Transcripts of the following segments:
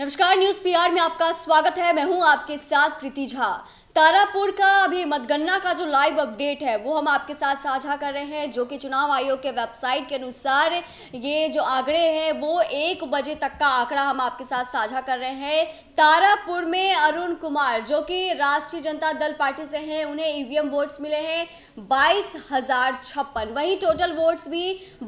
नमस्कार news PR में आपका स्वागत है मैं हूं आपके साथ प्रीति झा तारापुर का अभी मतगणना का जो लाइव अपडेट है वो हम आपके साथ साझा कर रहे हैं जो कि चुनाव आयोग के वेबसाइट के अनुसार ये जो आंकड़े हैं वो एक बजे तक का आंकड़ा हम आपके साथ साझा कर रहे हैं तारापुर में अरुण कुमार जो कि राष्ट्रीय जनता दल पार्टी से हैं उन्हें ईवीएम e वोट्स मिले हैं बाईस हजार छप्पन टोटल वोट्स भी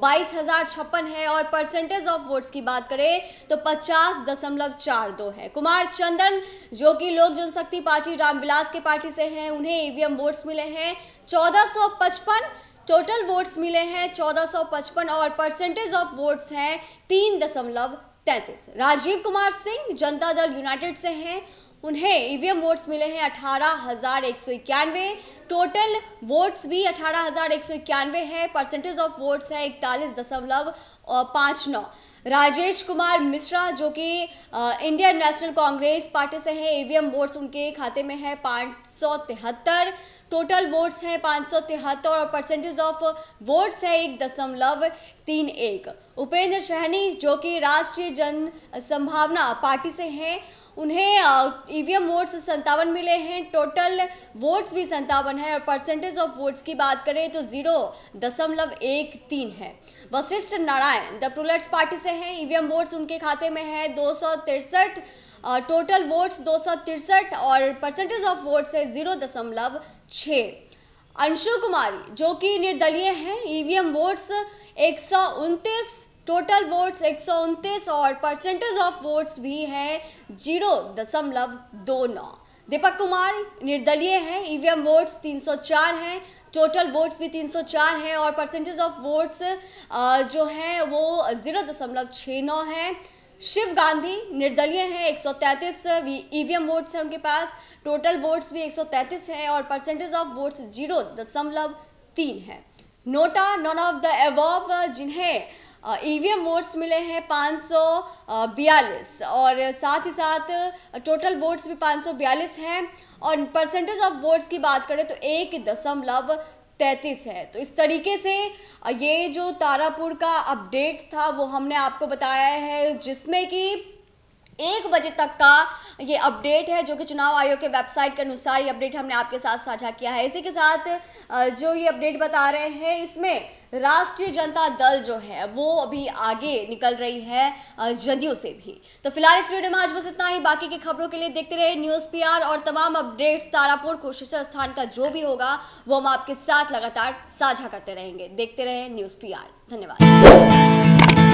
बाईस हजार छप्पन है और परसेंटेज ऑफ वोट्स की बात करें तो पचास दशमलव चार दो है कुमार चंदन जो कि लोक जनशक्ति पार्टी रामविलास के आपकी पार्टी से हैं उन्हें ईवीएम e वोट्स मिले हैं चौदह टोटल वोट्स मिले हैं 1455 और परसेंटेज ऑफ वोट्स है तीन दशमलव तैतीस राजीव कुमार सिंह जनता दल यूनाइटेड से हैं उन्हें ईवीएम वोट्स मिले हैं अठारह हज़ार एक सौ इक्यानवे टोटल वोट्स भी अठारह हज़ार एक सौ इक्यानवे है परसेंटेज ऑफ वोट्स है इकतालीस दशमलव पाँच नौ राजेश कुमार मिश्रा जो कि इंडियन नेशनल कांग्रेस पार्टी से हैं ईवीएम वोट्स उनके खाते में है पाँच सौ तिहत्तर टोटल वोट्स हैं पाँच सौ तिहत्तर और परसेंटेज ऑफ वोट्स है एक दशमलव तीन एक उपेंद्र सहनी जो कि राष्ट्रीय जन संभावना पार्टी से हैं उन्हें ईवीएम वोट्स संतावन मिले हैं टोटल वोट्स भी संतावन है और परसेंटेज ऑफ वोट्स की बात करें तो जीरो दशमलव एक तीन है Vashishtha Narayan the Plurals party से हैं ईवीएम e वोट्स उनके खाते में है दो सौ तिरसठ टोटल वोट्स दो सौ तिरसठ और परसेंटेज ऑफ वोट्स है जीरो दशमलव छः अंशु कुमारी जो कि निर्दलीय हैं ईवीएम e वोट्स एक सौ उनतीस टोटल वोट्स एक और परसेंटेज ऑफ वोट्स भी है जीरो दशमलव दो नौ दीपक कुमार निर्दलीय हैं ईवीएम वोट्स 304 हैं टोटल वोट्स भी 304 हैं और परसेंटेज ऑफ वोट्स जो है वो जीरो दशमलव छः नौ है शिव गांधी निर्दलीय हैं 133 ईवीएम वोट्स हैं उनके पास टोटल वोट्स भी 133 हैं और परसेंटेज ऑफ वोट्स जीरो दशमलव तीन है NOTA none of the above जिन्हें ईवीएम वोट्स e मिले हैं पाँच और साथ ही साथ टोटल वोट्स भी पाँच हैं और परसेंटेज ऑफ वोट्स की बात करें तो एक दशमलव तैंतीस है तो इस तरीके से ये जो तारापुर का अपडेट था वो हमने आपको बताया है जिसमें कि एक बजे तक का ये अपडेट है जो कि चुनाव आयोग के वेबसाइट के अनुसार ये अपडेट हमने आपके साथ साझा किया है इसी के साथ जो ये अपडेट बता रहे हैं इसमें राष्ट्रीय जनता दल जो है वो अभी आगे निकल रही है जदयू से भी तो फिलहाल इस वीडियो में आज बस इतना ही बाकी की खबरों के लिए देखते रहे न्यूज़ पी और तमाम अपडेट्स तारापुर कुशेश्वर स्थान का जो भी होगा वो हम आपके साथ लगातार साझा करते रहेंगे देखते रहे न्यूज़ पी धन्यवाद